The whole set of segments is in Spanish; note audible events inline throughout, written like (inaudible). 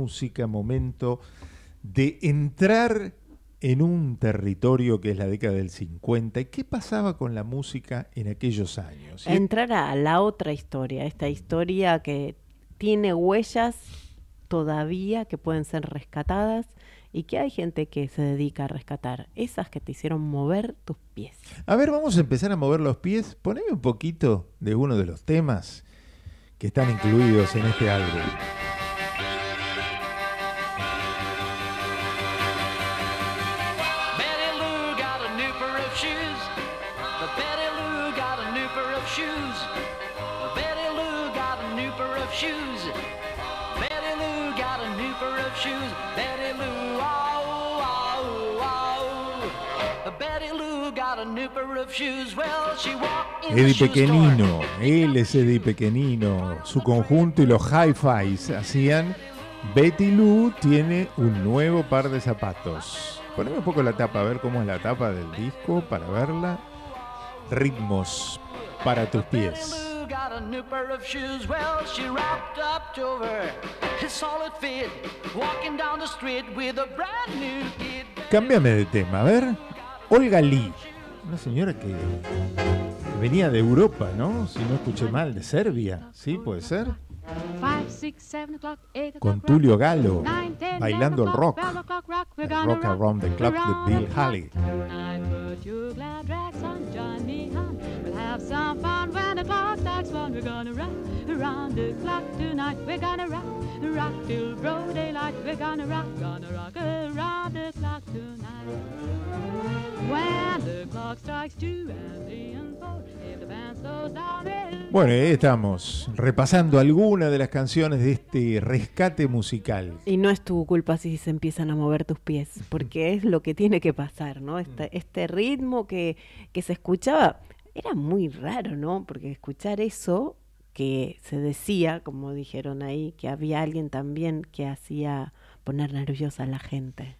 música, momento de entrar en un territorio que es la década del 50. ¿Y qué pasaba con la música en aquellos años? Entrar a la otra historia, esta historia que tiene huellas todavía que pueden ser rescatadas y que hay gente que se dedica a rescatar, esas que te hicieron mover tus pies. A ver, vamos a empezar a mover los pies. Poneme un poquito de uno de los temas que están incluidos en este álbum. Eddie Pequenino, él es Eddie Pequenino, su conjunto y los hi-fis hacían Betty Lou tiene un nuevo par de zapatos. Poneme un poco la tapa, a ver cómo es la tapa del disco para verla. Ritmos para tus pies. got de tema, a ver. Olga Lee una señora que venía de Europa, ¿no? Si no escuché mal, de Serbia, ¿sí? ¿Puede ser? Con Tulio Galo, bailando el rock, el rock around the clock de Bill Haley. Bueno, ahí estamos, repasando algunas de las canciones de este rescate musical. Y no es tu culpa si se empiezan a mover tus pies, porque es lo que tiene que pasar, ¿no? Este, este ritmo que, se escuchaba era muy raro, ¿no? Porque escuchar eso que se decía, como dijeron ahí, que había alguien también que hacía poner nerviosa a la gente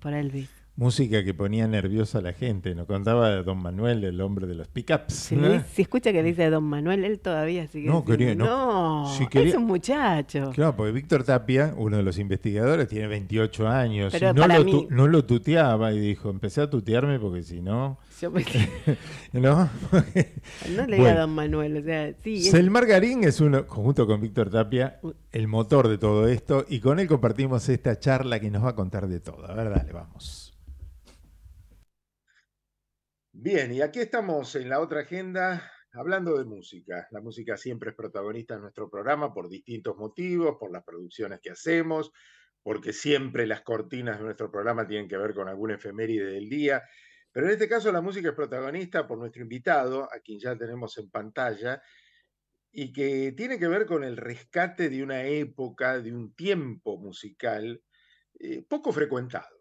por Elvis. Música que ponía nerviosa a la gente. Nos contaba Don Manuel, el hombre de los pickups. Si, escucha que dice Don Manuel, él todavía sigue. No, quería, no. es un muchacho. Claro, porque Víctor Tapia, uno de los investigadores, tiene 28 años. no, lo, no lo tuteaba y dijo: Empecé a tutearme porque si no. (laughs) ¿No? no le a Don Manuel. O sea, El Margarín es uno, junto con Víctor Tapia, el motor de todo esto. Y con él compartimos esta charla que nos va a contar de todo. A ver, dale, vamos. Bien, y aquí estamos en la otra agenda hablando de música. La música siempre es protagonista en nuestro programa por distintos motivos, por las producciones que hacemos, porque siempre las cortinas de nuestro programa tienen que ver con alguna efeméride del día. Pero en este caso la música es protagonista por nuestro invitado, a quien ya tenemos en pantalla, y que tiene que ver con el rescate de una época, de un tiempo musical eh, poco frecuentado.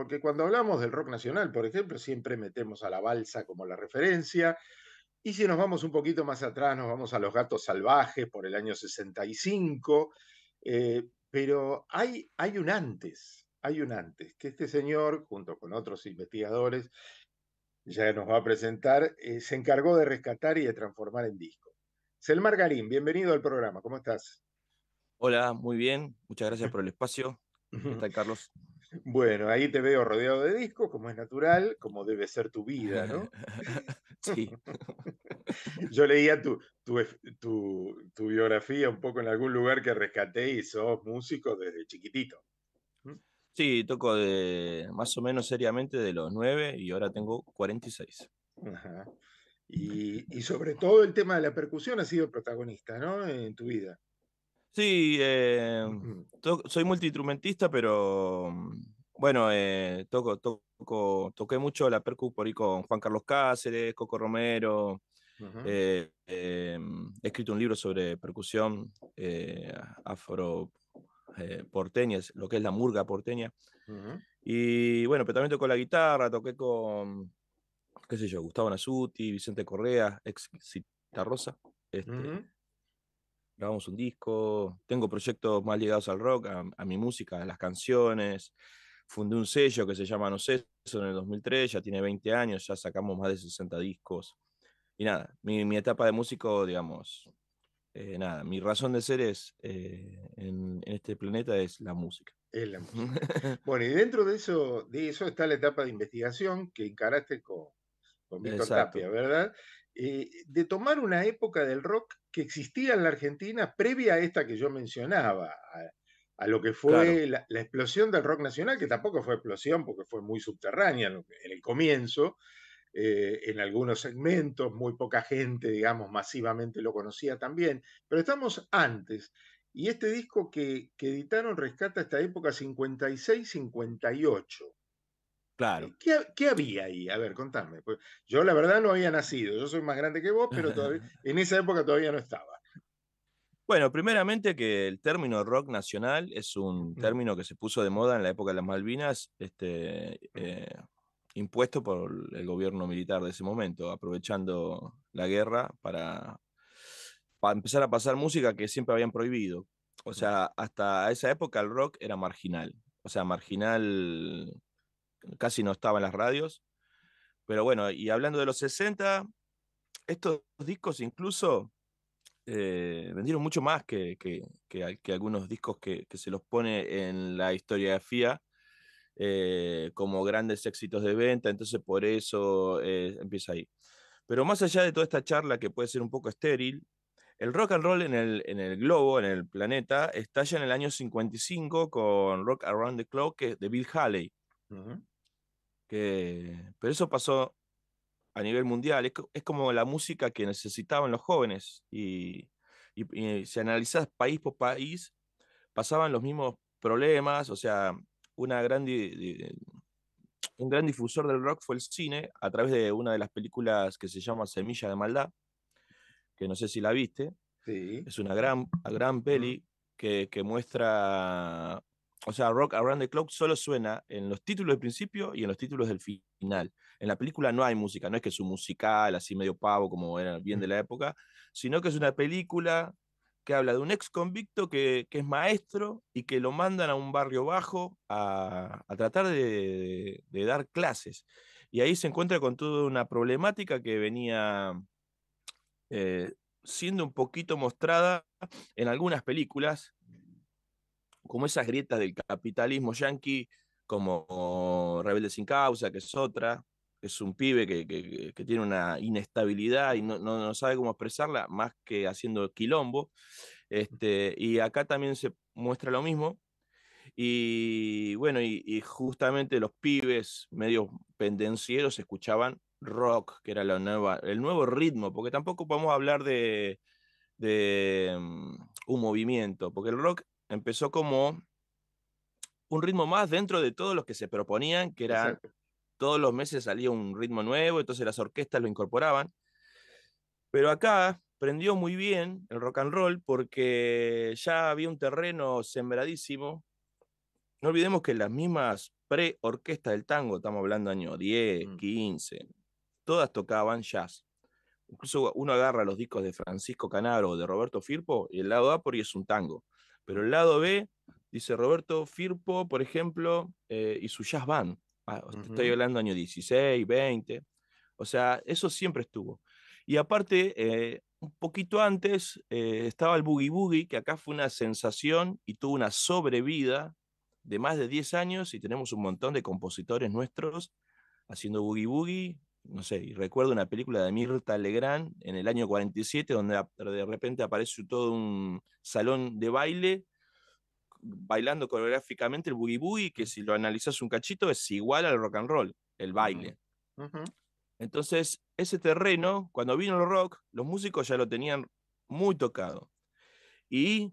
Porque cuando hablamos del rock nacional, por ejemplo, siempre metemos a la balsa como la referencia. Y si nos vamos un poquito más atrás, nos vamos a Los Gatos Salvajes por el año 65. Eh, pero hay, un antes, hay un antes, que este señor, junto con otros investigadores, ya nos va a presentar, eh, se encargó de rescatar y de transformar en disco. Selmar Garín, bienvenido al programa, ¿cómo estás? Hola, muy bien, muchas gracias por el espacio. ¿Cómo (laughs) Carlos? Bueno, ahí te veo rodeado de discos, como es natural, como debe ser tu vida, ¿no? (laughs) (laughs) Sí. Yo leía tu, tu, biografía un poco en algún lugar que rescaté y sos músico desde chiquitito. Sí, toco de más o menos seriamente de los nueve y ahora tengo 46. Ajá. Y, y sobre todo el tema de la percusión ha sido protagonista, ¿no? En tu vida. Sí, eh, soy multiinstrumentista, pero mm, bueno, eh, toco, toco, toqué mucho la percu con Juan Carlos Cáceres, Coco Romero. Eh, mm, he escrito un libro sobre percusión afro porteñas, lo que es la murga porteña. Y bueno, pero también toco la guitarra, toqué con, qué sé yo, Gustavo Nasuti, Vicente Correa, ex Rosa grabamos un disco, tengo proyectos más ligados al rock, a, mi música, a las canciones. Fundé un sello que se llama No sé, eso en el 2003, ya tiene 20 años, ya sacamos más de 60 discos. Y nada, mi, etapa de músico, digamos, eh, nada, mi razón de ser es, eh, en, este planeta es la música. (laughs) bueno, y dentro de eso, de eso está la etapa de investigación que encaraste con, con Víctor Tapia, ¿verdad? Eh, de tomar una época del rock que existía en la Argentina previa a esta que yo mencionaba, a, lo que fue la, explosión del rock nacional, que tampoco fue explosión porque fue muy subterránea en, el comienzo, eh, en algunos segmentos, muy poca gente, digamos, masivamente lo conocía también, pero estamos antes. Y este disco que, que editaron rescata esta época 56-58. Claro. ¿Qué, había ahí? A ver, contame. Pues, yo la verdad no había nacido, yo soy más grande que vos, pero (laughs) en esa época todavía no estaba. Bueno, primeramente que el término rock nacional es un término que se puso de moda en la época de las Malvinas, este, eh, impuesto por el gobierno militar de ese momento, aprovechando la guerra para, para empezar a pasar música que siempre habían prohibido. O sea, hasta esa época el rock era marginal, o sea, marginal casi no estaba en las radios. Pero bueno, y hablando de los 60, estos discos incluso eh, vendieron mucho más que, que, algunos discos que, se los pone en la historiografía eh, como grandes éxitos de venta, entonces por eso eh, empieza ahí. Pero más allá de toda esta charla que puede ser un poco estéril, el rock and roll en el, en el globo, en el planeta, estalla en el año 55 con Rock Around the Clock de Bill Haley pero eso pasó a nivel mundial. Es, como la música que necesitaban los jóvenes. Y, se analizaba si país por país, pasaban los mismos problemas. O sea, un gran difusor del rock fue el cine a través de una de las películas que se llama Semilla de Maldad, que no sé si la viste. Es una gran, gran peli que muestra o sea, Rock Around the Clock solo suena en los títulos del principio y en los títulos del final. En la película no hay música, no es que es un musical así medio pavo como era bien mm. de la época, sino que es una película que habla de un ex convicto que, es maestro y que lo mandan a un barrio bajo a, tratar de, dar clases. Y ahí se encuentra con toda una problemática que venía eh, siendo un poquito mostrada en algunas películas como esas grietas del capitalismo yanqui, como Rebelde sin Causa, que es otra, es un pibe que, tiene una inestabilidad y no, sabe cómo expresarla, más que haciendo quilombo. Este, y acá también se muestra lo mismo. Y bueno, y, justamente los pibes medio pendencieros escuchaban rock, que era la nueva, el nuevo ritmo, porque tampoco podemos hablar de, mm, un movimiento, porque el rock empezó como un ritmo más dentro de todos los que se proponían, que era todos los meses salía un ritmo nuevo, entonces las orquestas lo incorporaban. Pero acá prendió muy bien el rock and roll porque ya había un terreno sembradísimo. No olvidemos que las mismas pre-orquestas del tango, estamos hablando año 10, 15, mm. todas tocaban jazz. Incluso uno agarra los discos de Francisco Canaro o de Roberto Firpo y el lado A por ahí es un tango. Pero el lado B, dice Roberto Firpo, por ejemplo, eh, y su jazz band. Ah, estoy hablando año 16, 20. O sea, eso siempre estuvo. Y aparte, eh, un poquito antes eh, estaba el Boogie Boogie, que acá fue una sensación y tuvo una sobrevida de más de 10 años y tenemos un montón de compositores nuestros haciendo Boogie Boogie, no sé, y recuerdo una película de Mirta Legrand en el año 47, donde de repente aparece todo un salón de baile bailando coreográficamente el boogie boogie, que si lo analizas un cachito es igual al rock and roll, el baile. Entonces, ese terreno, cuando vino el rock, los músicos ya lo tenían muy tocado. Y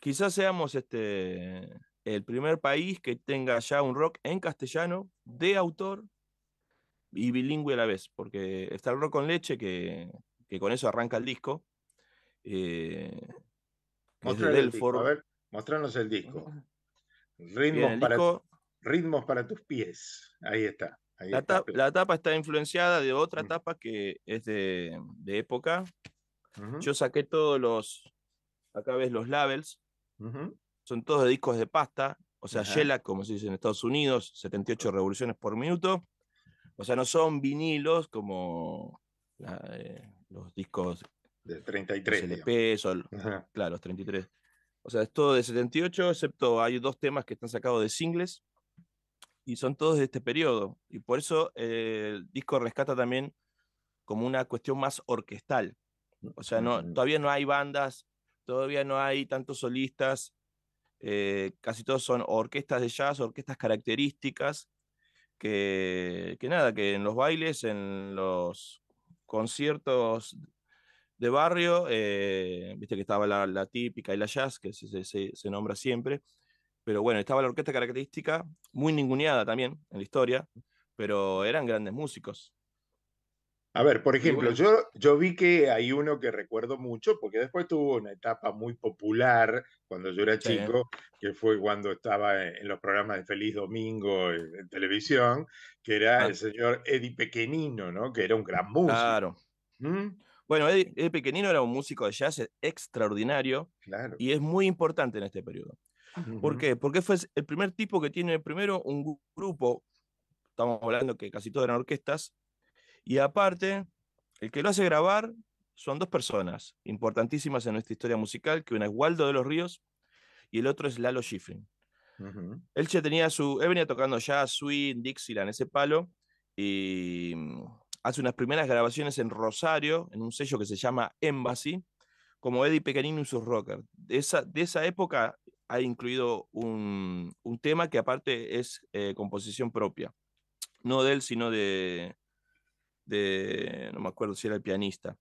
quizás seamos este, el primer país que tenga ya un rock en castellano de autor y bilingüe a la vez, porque está el rock con leche, que, que con eso arranca el disco. Eh, el disco. el disco. Ritmos, para, ritmos para tus pies. Ahí está. la, etapa está influenciada de otra etapa tapa que es de, época. Yo saqué todos los, acá ves los labels, son todos de discos de pasta, o sea, Shellac, como se dice en Estados Unidos, 78 revoluciones por minuto. O sea, no son vinilos como eh, los discos de 33. claro, los 33. O sea, es todo de 78, excepto hay dos temas que están sacados de singles y son todos de este periodo. Y por eso eh, el disco rescata también como una cuestión más orquestal. O sea, no, todavía no hay bandas, todavía no hay tantos solistas, eh, casi todos son orquestas de jazz, orquestas características, que, nada, que en los bailes, en los conciertos de barrio, eh, viste que estaba la, típica y la jazz, que se, se, nombra siempre, pero bueno, estaba la orquesta característica, muy ninguneada también en la historia, pero eran grandes músicos. A ver, por ejemplo, yo, yo vi que hay uno que recuerdo mucho, porque después tuvo una etapa muy popular cuando yo era chico, que fue cuando estaba e, en, los programas de Feliz Domingo eh, en, televisión, que era ah. el señor Eddie Pequenino, ¿no? Que era un gran músico. Claro. ¿Mm? Bueno, Eddie, Pequenino era un músico de jazz e, extraordinario y es muy importante en este periodo. ¿Por qué? Porque fue el primer tipo que tiene primero un grupo, estamos hablando que casi todos eran orquestas, y aparte, el que lo hace grabar son dos personas importantísimas en nuestra historia musical, que una es Waldo de los Ríos y el otro es Lalo Schifrin. Él ya tenía su. Él venía tocando jazz, swing, Dixieland, ese palo. Y mm, hace unas primeras grabaciones en Rosario, en un sello que se llama Embassy, como Eddie Pequenino y sus rockers. De esa, de esa época ha incluido un, tema que, aparte, es eh, composición propia. No de él, sino de, de, no me acuerdo si era el pianista.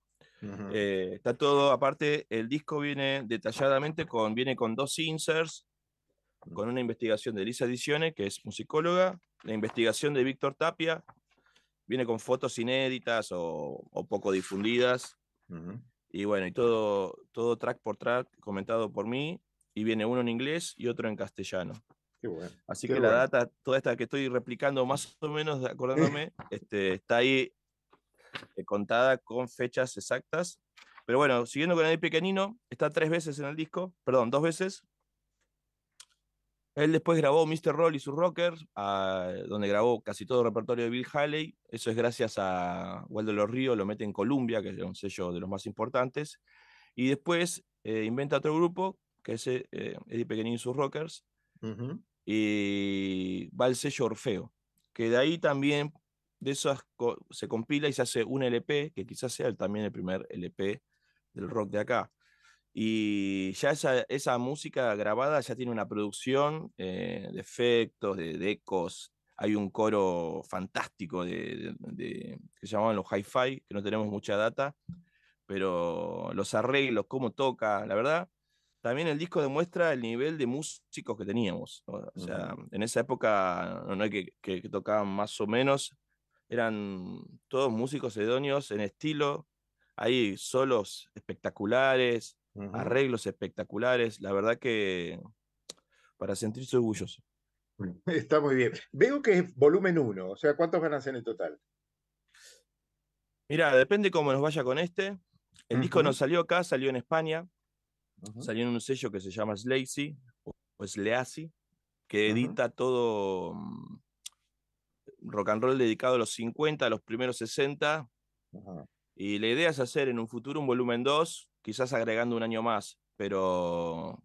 Eh, está todo, aparte, el disco viene detalladamente con, viene con dos inserts, mm. con una investigación de Elisa Dicione, que es musicóloga, la investigación de Víctor Tapia, viene con fotos inéditas o, o poco difundidas, y bueno, y todo, todo track por track comentado por mí, y viene uno en inglés y otro en castellano. Así que la data, toda esta que estoy replicando más o menos, acordándome, este, está ahí eh, contada con fechas exactas. Pero bueno, siguiendo con el pequeñino, está tres veces en el disco, perdón, dos veces. Él después grabó Mr. Roll y sus Rockers, ah, donde grabó casi todo el repertorio de Bill Haley. Eso es gracias a Waldo Los Ríos, lo mete en Columbia, que es un sello de los más importantes. Y después eh, inventa otro grupo, que es eh, eh Eddie Pequeñín y sus Rockers. Y va al sello Orfeo, que de ahí también de esas se compila y se hace un LP, que quizás sea también el primer LP del rock de acá. Y ya esa, música grabada ya tiene una producción eh, de efectos, de, ecos. Hay un coro fantástico de, que se llamaban los hi-fi, que no tenemos mucha data, pero los arreglos, cómo toca, la verdad, también el disco demuestra el nivel de músicos que teníamos. O sea, en esa época no, hay que, que, tocaban más o menos, eran todos músicos hedonios en estilo, hay solos espectaculares, arreglos espectaculares, la verdad que para sentirse orgulloso. (laughs) Está muy bien. Veo que es volumen uno. o sea, ¿cuántos van a ser en el total? Mira, depende cómo nos vaya con este. El disco no salió acá, salió en España, salió en un sello que se llama Slazy o Sleazy, que edita todo mm, rock and roll dedicado a los 50, a los primeros 60. Y la idea es hacer en un futuro un volumen 2, quizás agregando un año más, pero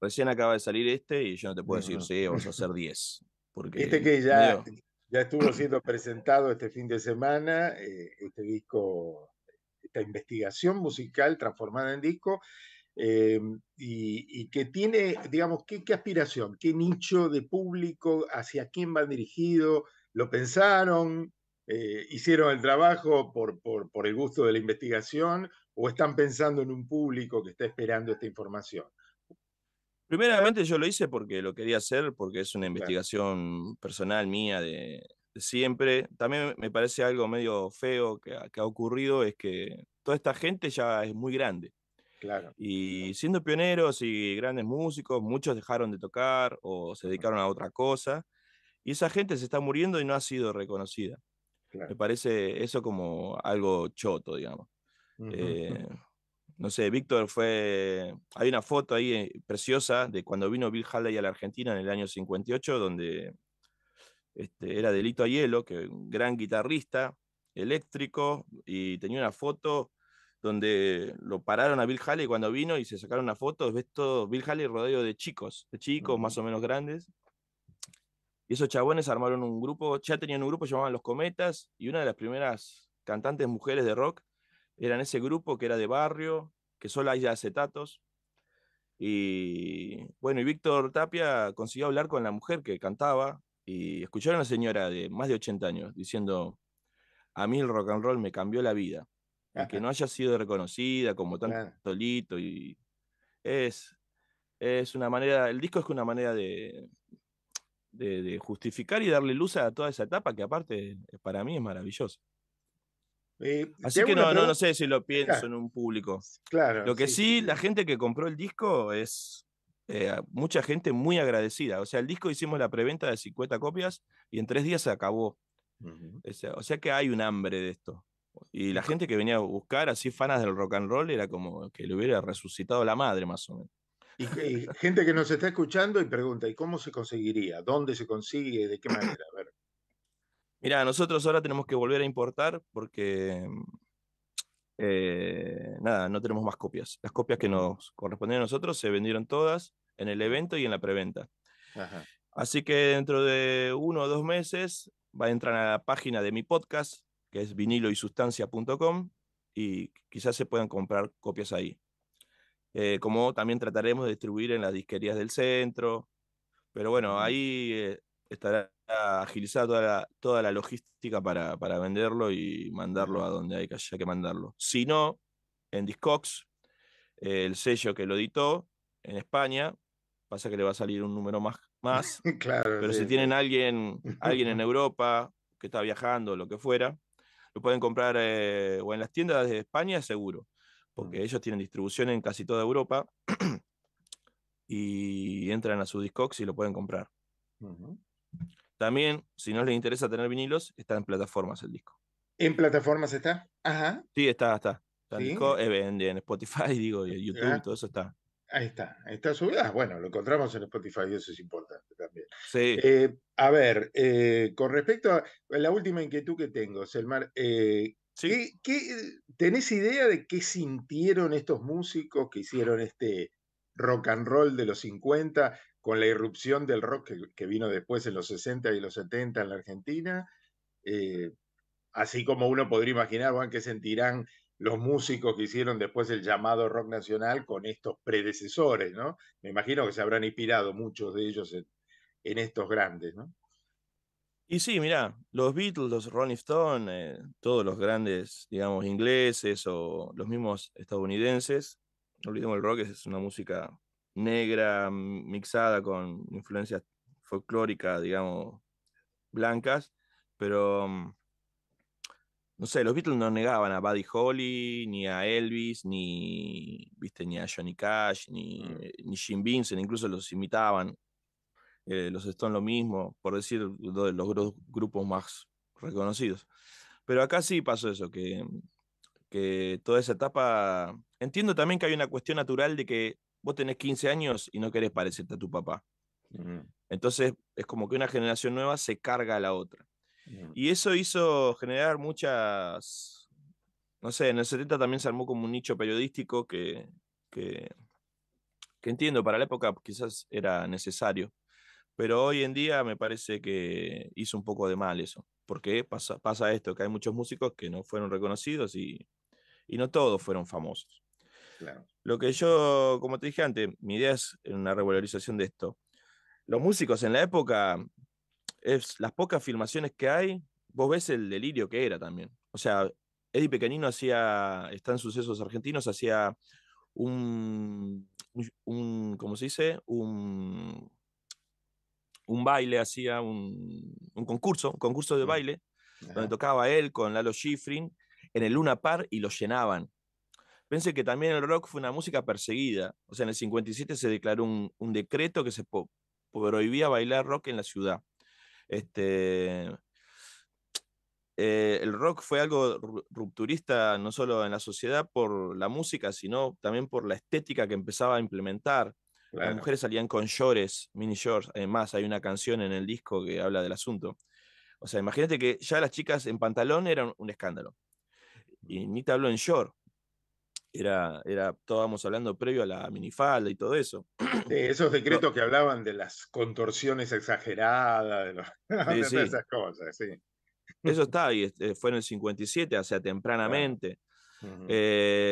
recién acaba de salir este y yo no te puedo decir, sí, vamos a hacer 10. (laughs) este que ya, ya estuvo siendo presentado este fin de semana, eh, este disco, esta investigación musical transformada en disco, eh, y, que tiene, digamos, ¿qué, ¿qué, aspiración? ¿Qué nicho de público? ¿Hacia quién va dirigido? lo pensaron, eh, hicieron el trabajo por, por, el gusto de la investigación o están pensando en un público que está esperando esta información. Primeramente yo lo hice porque lo quería hacer, porque es una investigación personal mía de, siempre. También me parece algo medio feo que, que, ha ocurrido, es que toda esta gente ya es muy grande. Claro. Y siendo pioneros y grandes músicos, muchos dejaron de tocar o se dedicaron a otra cosa. Y esa gente se está muriendo y no ha sido reconocida. Me parece eso como algo choto, digamos. Eh, no sé, Víctor fue. Hay una foto ahí eh, preciosa de cuando vino Bill Halley a la Argentina en el año 58, donde este, era Delito a Hielo, que un gran guitarrista eléctrico, y tenía una foto donde lo pararon a Bill Halley cuando vino y se sacaron una foto, ves todo Bill Halley rodeado de chicos, de chicos más o menos grandes, y esos chabones armaron un grupo, ya tenían un grupo, llamaban Los Cometas, y una de las primeras cantantes mujeres de rock eran ese grupo que era de barrio, que solo hay acetatos. Y bueno, y Víctor Tapia consiguió hablar con la mujer que cantaba y escucharon a una señora de más de 80 años diciendo, a mí el rock and roll me cambió la vida. Y que no haya sido reconocida como tan solito y es, es una manera, el disco es una manera de, de, justificar y darle luz a toda esa etapa que aparte eh, para mí es maravillosa. Eh, así que no, no, no, sé si lo pienso en un público. Claro, lo que sí, la gente que compró el disco es eh, mucha gente muy agradecida. O sea, el disco hicimos la preventa de 50 copias y en tres días se acabó. o, sea, o sea que hay un hambre de esto. Y la gente que venía a buscar, así fanas del rock and roll, era como que le hubiera resucitado la madre, más o menos. (laughs) Y, gente que nos está escuchando y pregunta, ¿y cómo se conseguiría? ¿Dónde se consigue? ¿De qué manera? A Mira, nosotros ahora tenemos que volver a importar porque eh, nada, no tenemos más copias. Las copias que nos correspondían a nosotros se vendieron todas en el evento y en la preventa. Así que dentro de uno o dos meses va a entrar a la página de mi podcast, que es viniloysustancia.com, y quizás se puedan comprar copias ahí. Eh, como también trataremos de distribuir en las disquerías del centro. Pero bueno, ahí eh, estará agilizada toda la, logística para, para, venderlo y mandarlo a donde hay que, haya que mandarlo. Si no, en Discogs, eh, el sello que lo editó en España, pasa que le va a salir un número más. más (laughs) claro, pero si tienen alguien, alguien en (laughs) Europa que está viajando, lo que fuera, lo pueden comprar o en las tiendas de España, seguro. Mm. porque ellos tienen distribución en casi toda Europa (clears throat) y entran a su Discogs y lo pueden comprar. También, si no les interesa tener vinilos, está en plataformas el disco. ¿En plataformas está? Ajá. Sí, está, está. el disco eh, en, disco, en, Spotify, (laughs) digo, en YouTube, todo eso está. Ahí está, está subido. Ah, bueno, lo encontramos en Spotify, eso es importante también. Eh, a ver, eh, con respecto a la última inquietud que tengo, Selmar, eh, tenés idea de qué sintieron estos músicos que hicieron este rock and roll de los 50 con la irrupción del rock que, vino después en los 60 y los 70 en la Argentina? Eh, así como uno podría imaginar, qué sentirán los músicos que hicieron después el llamado rock nacional con estos predecesores, ¿no? Me imagino que se habrán inspirado muchos de ellos en estos grandes, ¿no? Y sí, mirá, los Beatles, los Rolling Stone, eh, todos los grandes, digamos, ingleses o los mismos estadounidenses, no olvidemos el rock, es una música negra mixada con influencias folclóricas, digamos, blancas, pero mm, no sé, los Beatles no negaban a Buddy Holly, ni a Elvis, ni, ¿viste? ni a Johnny Cash, ni, mm. eh, ni Jim Vincent, incluso los imitaban eh, los Stone lo mismo, por decir los, los grupos más reconocidos. Pero acá sí pasó eso, que, que toda esa etapa, entiendo también que hay una cuestión natural de que vos tenés 15 años y no querés parecerte a tu papá. Entonces es como que una generación nueva se carga a la otra. Y eso hizo generar muchas, no sé, en el 70 también se armó como un nicho periodístico que, que, que entiendo, para la época quizás era necesario. Pero hoy en día me parece que hizo un poco de mal eso, porque pasa, pasa esto, que hay muchos músicos que no fueron reconocidos y, no todos fueron famosos. Lo que yo, como te dije antes, mi idea es una revalorización de esto. Los músicos en la época, es, las pocas filmaciones que hay, vos ves el delirio que era también. O sea, Eddie Pequeñino hacía, está en Sucesos Argentinos, hacía un, un ¿cómo se dice? Un, un baile, hacía un, concurso, un concurso de baile, donde tocaba él con Lalo Schifrin en el Luna Par y lo llenaban. Pensé que también el rock fue una música perseguida. O sea, en el 57 se declaró un, decreto que se prohibía bailar rock en la ciudad. Este, eh, el rock fue algo rupturista no solo en la sociedad por la música, sino también por la estética que empezaba a implementar. Las mujeres salían con shorts, mini shorts. Además, eh, hay una canción en el disco que habla del asunto. O sea, imagínate que ya las chicas en pantalón eran un escándalo. Y ni te habló en short. Era, era, estábamos hablando previo a la minifalda y todo eso. (clears throat) esos decretos que hablaban de las contorsiones exageradas, de, (laughs) esas cosas, sí. Eso está, y este, fue en el 57, o sea, tempranamente. eh,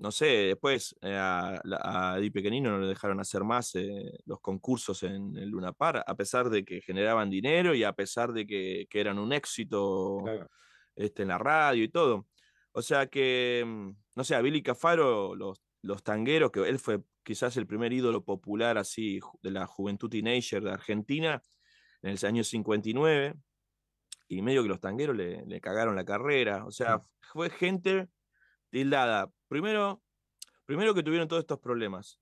no sé, después eh, a, Di Pequenino no le dejaron hacer más eh, los concursos en Luna Par, a pesar de que generaban dinero y a pesar de que, eran un éxito este, en la radio y todo. O sea que, mm, no sé, a Billy Cafaro, los, los tangueros, que él fue quizás el primer ídolo popular así de la juventud teenager de Argentina en el año 59, y medio que los tangueros le, le cagaron la carrera. O sea, mm. fue gente tildada Primero, primero que tuvieron todos estos problemas.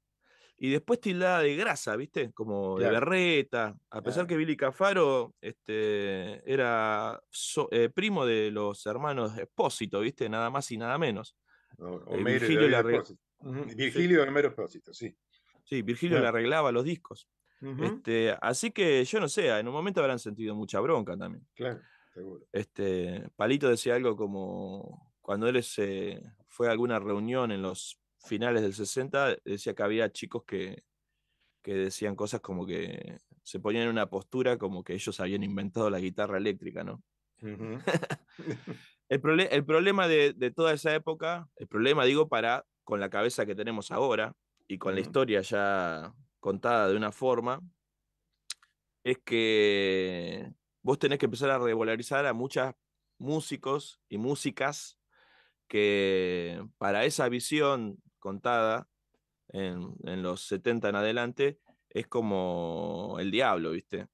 Y después tildada de grasa, ¿viste? Como de berreta. A pesar que Billy Cafaro este, era eh, primo de los hermanos Espósito, ¿viste? Nada más y nada menos. Eh, Virgilio, y sí. sí. Sí, Virgilio le arreglaba los discos. este, así que yo no sé, en un momento habrán sentido mucha bronca también. Claro, seguro. Este, Palito decía algo como cuando él es, eh, fue alguna reunión en los finales del 60, decía que había chicos que, que decían cosas como que se ponían en una postura como que ellos habían inventado la guitarra eléctrica, ¿no? (laughs) el, el, problema de, toda esa época, el problema digo para con la cabeza que tenemos ahora y con la historia ya contada de una forma, es que vos tenés que empezar a regularizar a muchos músicos y músicas que para esa visión contada en, los 70 en adelante es como el diablo, ¿viste?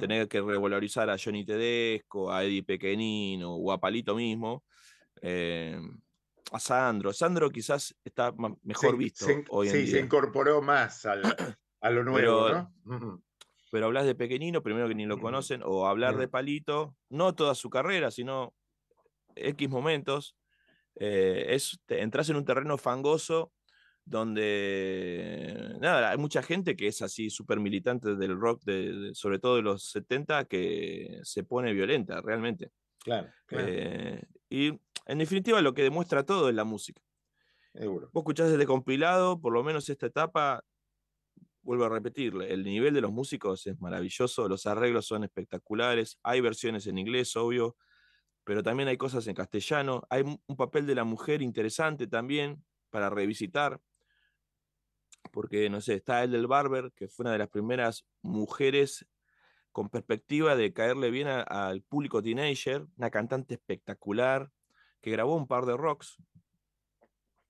Tener que revalorizar a Johnny Tedesco, a Eddie Pequenino o a Palito mismo. Eh, a Sandro. Sandro quizás está mejor visto se, sí, se incorporó más (clears throat) a lo nuevo, pero, hablas de Pequenino, primero que ni lo conocen, o hablar de Palito, no toda su carrera, sino X momentos. Eh, es, entras en un terreno fangoso donde nada, hay mucha gente que es así súper militante del rock, sobre todo de los 70, que se pone violenta realmente. Claro. Eh, y en definitiva lo que demuestra todo es la música. Seguro. Vos escuchás desde compilado, por lo menos esta etapa, vuelvo a repetirle, el nivel de los músicos es maravilloso, los arreglos son espectaculares, hay versiones en inglés, obvio, pero también hay cosas en castellano. Hay un papel de la mujer interesante también para revisitar, porque, no sé, está el del Barber, que fue una de las primeras mujeres con perspectiva de caerle bien al público teenager, una cantante espectacular, que grabó un par de rocks.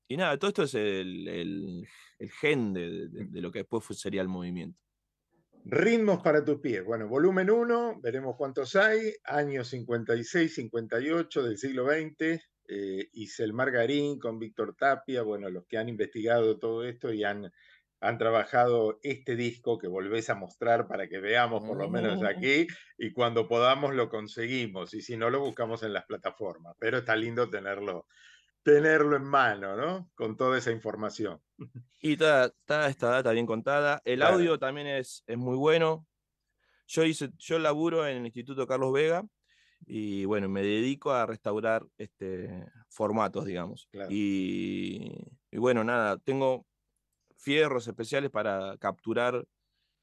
Y nada, todo esto es el, gen de, lo que después sería el movimiento. Ritmos para tus pies. Bueno, volumen 1, veremos cuántos hay. Años 56, 58 del siglo XX. Eh, Isel Margarín con Víctor Tapia. Bueno, los que han investigado todo esto y han, han trabajado este disco que volvés a mostrar para que veamos por lo menos mm. aquí. Y cuando podamos lo conseguimos. Y si no, lo buscamos en las plataformas. Pero está lindo tenerlo tenerlo en mano, ¿no? Con toda esa información. Y toda, esta data bien contada. El audio también es, es muy bueno. Yo, hice, yo laburo en el Instituto Carlos Vega y bueno, me dedico a restaurar este, formatos, digamos. Y, bueno, nada, tengo fierros especiales para capturar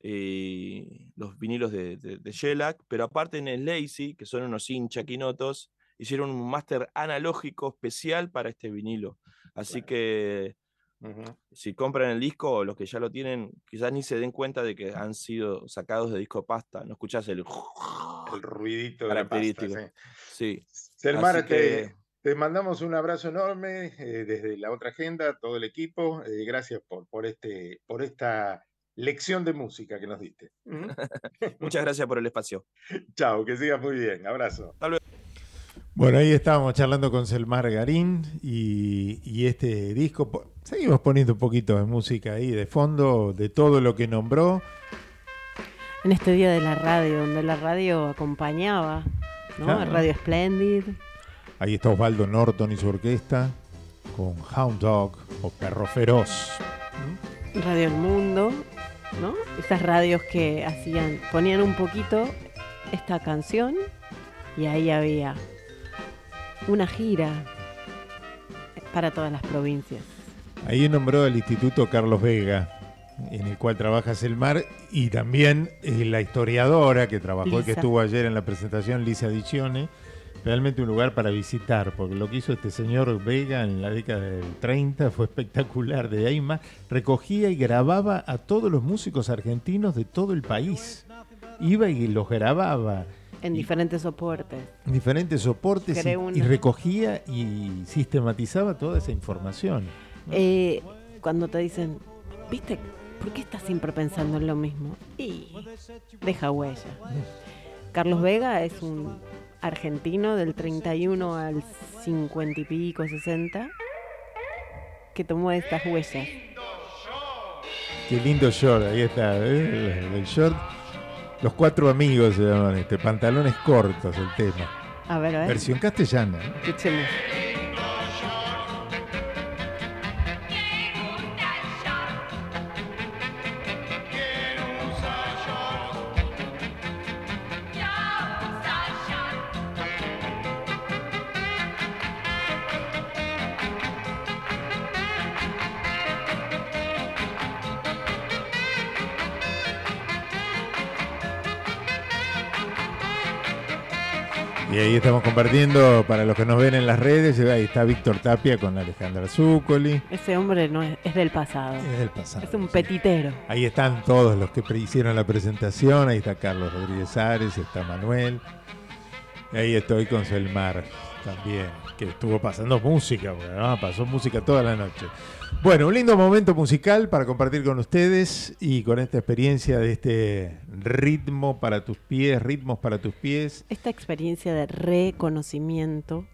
eh, los vinilos de, Shellac, pero aparte en el Lazy, que son unos hinchaquinotos, hicieron un máster analógico especial para este vinilo. Así que si compran el disco, los que ya lo tienen, quizás ni se den cuenta de que han sido sacados de disco pasta. No escuchás el, ruidito De la pasta, sí. te, mandamos un abrazo enorme eh, desde la otra agenda, todo el equipo. Eh, gracias por, por, este, por esta lección de música que nos diste. (laughs) Muchas gracias por el espacio. Chao, que sigas muy bien. Abrazo. Hasta luego. Bueno, ahí estábamos charlando con Selmar Garín y, este disco. Seguimos poniendo un poquito de música ahí de fondo, de todo lo que nombró. En este día de la radio, donde la radio acompañaba, ¿no? Radio Splendid. Ahí está Osvaldo Norton y su orquesta con Hound Dog o Perro Feroz. Radio El Mundo, ¿no? Esas radios que hacían, ponían un poquito esta canción y ahí había una gira para todas las provincias. Ahí nombró el Instituto Carlos Vega, en el cual trabaja Selmar, y también la historiadora que trabajó y que estuvo ayer en la presentación, Lisa Dicione. Realmente un lugar para visitar, porque lo que hizo este señor Vega en la década del 30 fue espectacular. De ahí más, recogía y grababa a todos los músicos argentinos de todo el país. Iba y los grababa en diferentes soportes. En diferentes soportes y, recogía y sistematizaba toda esa información. Eh, cuando te dicen, viste, ¿por qué estás siempre pensando en lo mismo? Y deja huella. Carlos Vega es un argentino del 31 al 50 y pico, 60, que tomó estas huellas. Qué lindo short, ahí está, ¿eh? el short. Los cuatro amigos se llaman este. Pantalones cortos el tema. A ver, a ver. Versión castellana. Escuchemos. Y ahí estamos compartiendo para los que nos ven en las redes. Eh, ahí está Víctor Tapia con Alejandra Zúcoli. Ese hombre no es, del pasado. Es del pasado. Es un petitero. Ahí están todos los que hicieron la presentación. Ahí está Carlos Rodríguez Ares, está Manuel. ahí estoy con Selmar también, que estuvo pasando música, ah, pasó música toda la noche. Bueno, un lindo momento musical para compartir con ustedes y con esta experiencia de este ritmo para tus pies, ritmos para tus pies. Esta experiencia de reconocimiento